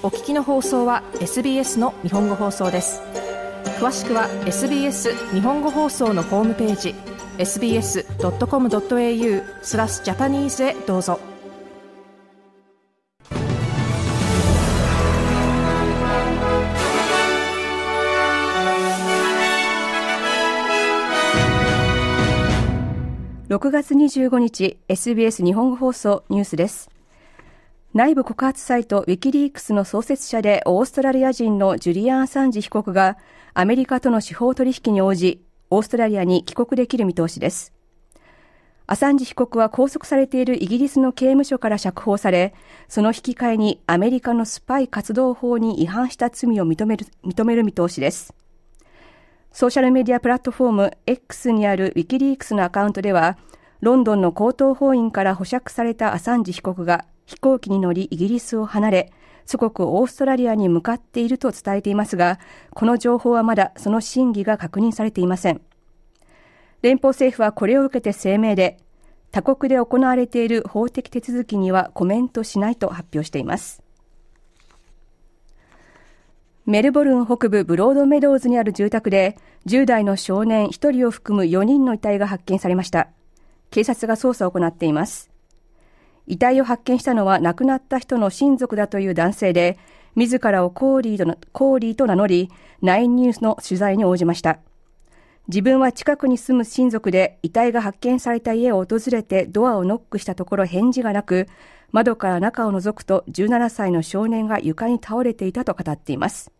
お聞きの放送は SBS の日本語放送です詳しくは SBS 日本語放送のホームページ sbs.com.au スラスジャパニーズへどうぞ6月25日 SBS 日本語放送ニュースです内部告発サイトウィキリークスの創設者でオーストラリア人のジュリアン・アサンジ被告がアメリカとの司法取引に応じオーストラリアに帰国できる見通しです。アサンジ被告は拘束されているイギリスの刑務所から釈放され、その引き換えにアメリカのスパイ活動法に違反した罪を認める認める見通しです。ソーシャルメディアプラットフォーム X にあるウィキリークスのアカウントでは、ロンドンの高等法院から保釈されたアサンジ被告が、飛行機に乗りイギリスを離れ、祖国オーストラリアに向かっていると伝えていますが、この情報はまだその真偽が確認されていません。連邦政府はこれを受けて声明で、他国で行われている法的手続きにはコメントしないと発表しています。メルボルン北部ブロードメドウズにある住宅で10代の少年1人を含む4人の遺体が発見されました。警察が捜査を行っています。遺体を発見したのは亡くなった人の親族だという男性で、自らをコーリーとコーリーと名乗り、ナインニュースの取材に応じました。自分は近くに住む親族で遺体が発見された家を訪れてドアをノックしたところ返事がなく、窓から中を覗くと17歳の少年が床に倒れていたと語っています。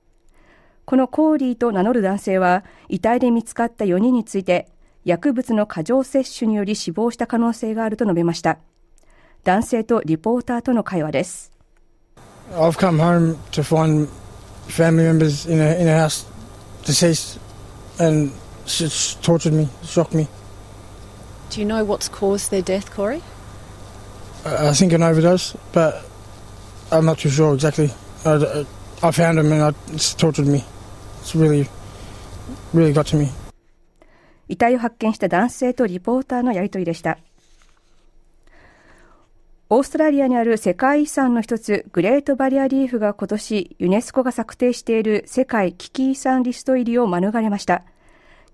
このコーリーと名乗る男性は、遺体で見つかった4人について、薬物の過剰摂取により死亡した可能性があると述べました。男性とリポーターとの会話です。遺体を発見した男性とリポーターのやり取りでした。オーストラリアにある世界遺産の一つ、グレートバリアリーフが今年、ユネスコが策定している世界危機遺産リスト入りを免れました。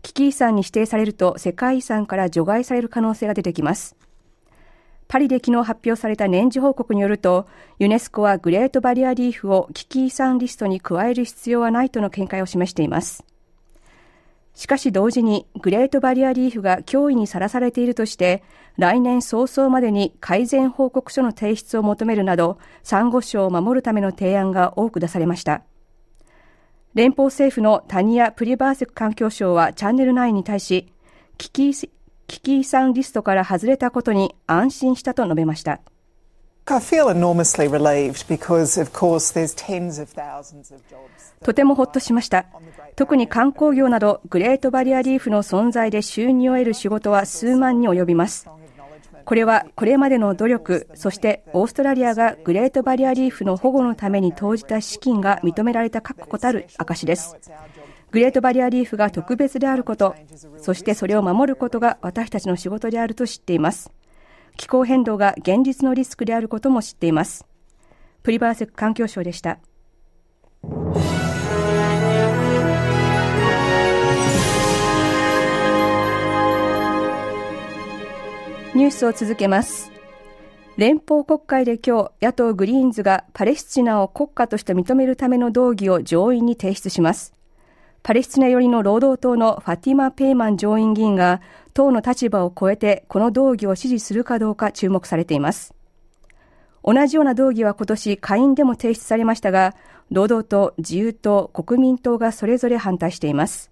危機遺産に指定されると、世界遺産から除外される可能性が出てきます。パリで昨日発表された年次報告によると、ユネスコはグレートバリアリーフを危機遺産リストに加える必要はないとの見解を示しています。しかし同時にグレートバリアリーフが脅威にさらされているとして、来年早々までに改善報告書の提出を求めるなど、サンゴ礁を守るための提案が多く出されました。連邦政府のタニア・プリバーセク環境省はチャンネル9に対し、危機遺産リストから外れたことに安心したと述べました。とてもほっとしました。特に観光業などグレートバリアリーフの存在で収入を得る仕事は数万に及びます。これはこれまでの努力、そしてオーストラリアがグレートバリアリーフの保護のために投じた資金が認められた確固たる証です。グレートバリアリーフが特別であること、そしてそれを守ることが私たちの仕事であると知っています。気候変動が現実のリスクであることも知っています。プリバーセック環境省でした。ニュースを続けます。連邦国会で今日、野党グリーンズがパレスチナを国家として認めるための動議を上院に提出します。パレスチナ寄りの労働党のファティマ・ペイマン上院議員が党の立場を超えてこの動議を支持するかどうか注目されています同じような動議は今年下院でも提出されましたが労働党、自由党、国民党がそれぞれ反対しています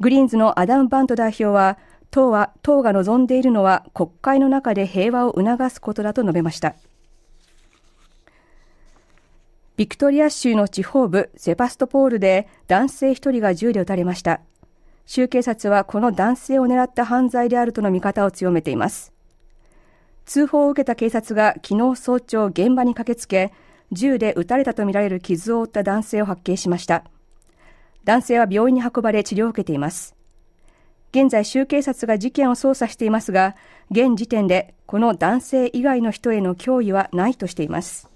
グリーンズのアダム・バント代表は党は党が望んでいるのは国会の中で平和を促すことだと述べましたビクトリア州の地方部セパストポールで男性1人が銃で撃たれました。州警察はこの男性を狙った犯罪であるとの見方を強めています。通報を受けた警察が昨日早朝現場に駆けつけ、銃で撃たれたとみられる傷を負った男性を発見しました。男性は病院に運ばれ治療を受けています。現在、州警察が事件を捜査していますが、現時点でこの男性以外の人への脅威はないとしています。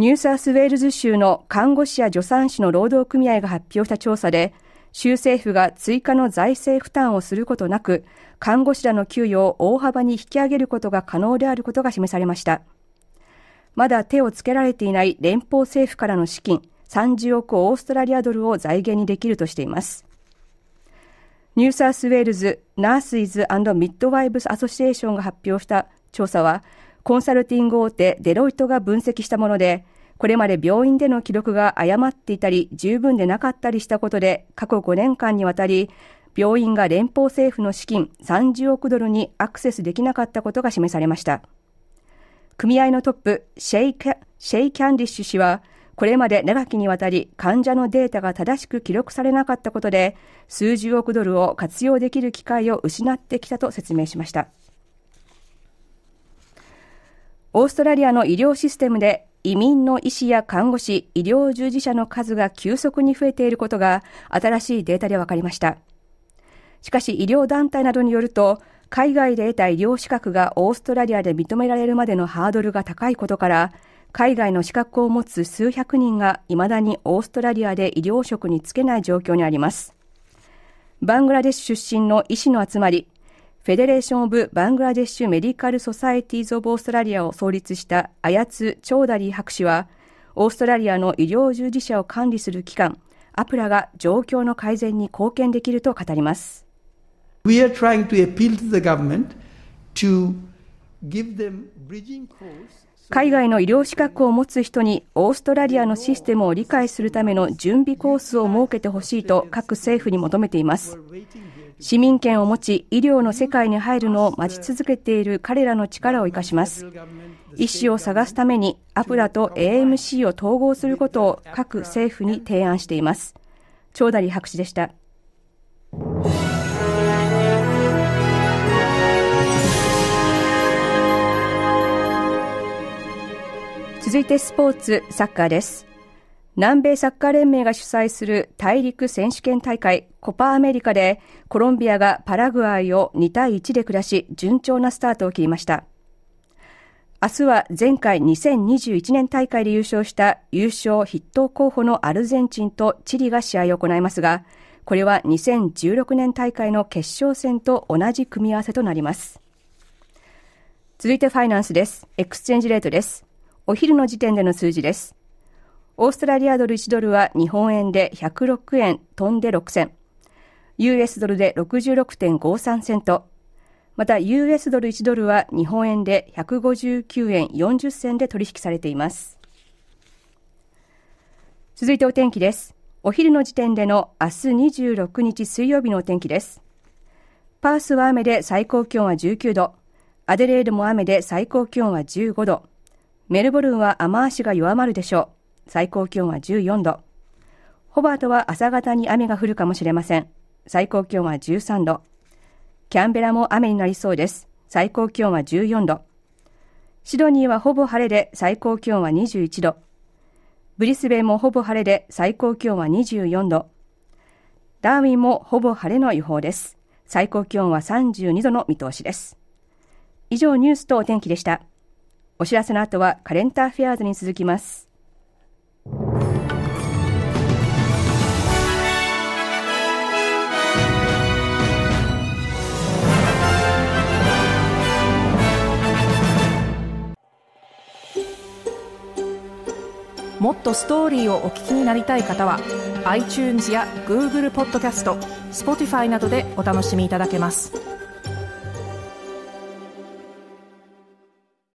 ニューサースウェールズ州の看護師や助産師の労働組合が発表した調査で、州政府が追加の財政負担をすることなく、看護師らの給与を大幅に引き上げることが可能であることが示されました。まだ手をつけられていない連邦政府からの資金30億オーストラリアドルを財源にできるとしています。ニューサースウェールズ・ナースイズミッドワイブス・アソシエーションが発表した調査は、コンサルティング大手デロイトが分析したもので、これまで病院での記録が誤っていたり、十分でなかったりしたことで、過去5年間にわたり、病院が連邦政府の資金30億ドルにアクセスできなかったことが示されました。組合のトップ、シェイ・キャンディッシュ氏は、これまで長きにわたり患者のデータが正しく記録されなかったことで、数十億ドルを活用できる機会を失ってきたと説明しました。オーストラリアの医療システムで移民の医師や看護師、医療従事者の数が急速に増えていることが新しいデータで分かりました。しかし医療団体などによると、海外で得た医療資格がオーストラリアで認められるまでのハードルが高いことから、海外の資格を持つ数百人が未だにオーストラリアで医療職に就けない状況にあります。バングラデシュ出身の医師の集まり、フェデレーション・オブ・バングラデシュ・メディカル・ソサエティーズ・オブ・オーストラリアを創立したアヤツ・チョーダリー博士は、オーストラリアの医療従事者を管理する機関、アプラが状況の改善に貢献できると語ります。a r a 海外の医療資格を持つ人にオーストラリアのシステムを理解するための準備コースを設けてほしいと各政府に求めています市民権を持ち医療の世界に入るのを待ち続けている彼らの力を生かします医師を探すためにアプラと AMC を統合することを各政府に提案しています長成博士でした続いてスポーツサッカーです南米サッカー連盟が主催する大陸選手権大会コパアメリカでコロンビアがパラグアイを2対1で下し順調なスタートを切りました明日は前回2021年大会で優勝した優勝筆頭候補のアルゼンチンとチリが試合を行いますがこれは2016年大会の決勝戦と同じ組み合わせとなります続いてファイナンスですエクスチェンジレートですお昼の時点での数字ですオーストラリアドル1ドルは日本円で106円飛んで6銭。US ドルで66.53セント。また US ドル1ドルは日本円で159円40銭で取引されています。続いてお天気です。お昼の時点での明日26日水曜日のお天気です。パースは雨で最高気温は19度。アデレードも雨で最高気温は15度。メルボルンは雨足が弱まるでしょう。最高気温は14度。ホバートは朝方に雨が降るかもしれません。最高気温は13度。キャンベラも雨になりそうです。最高気温は14度。シドニーはほぼ晴れで最高気温は21度。ブリスベンもほぼ晴れで最高気温は24度。ダーウィンもほぼ晴れの予報です。最高気温は32度の見通しです。以上ニュースとお天気でした。お知らせの後はカレンターフェアーズに続きます。もっとストーリーをお聞きになりたい方は iTunes や Google ポッドキャスト Spotify などでお楽しみいただけます。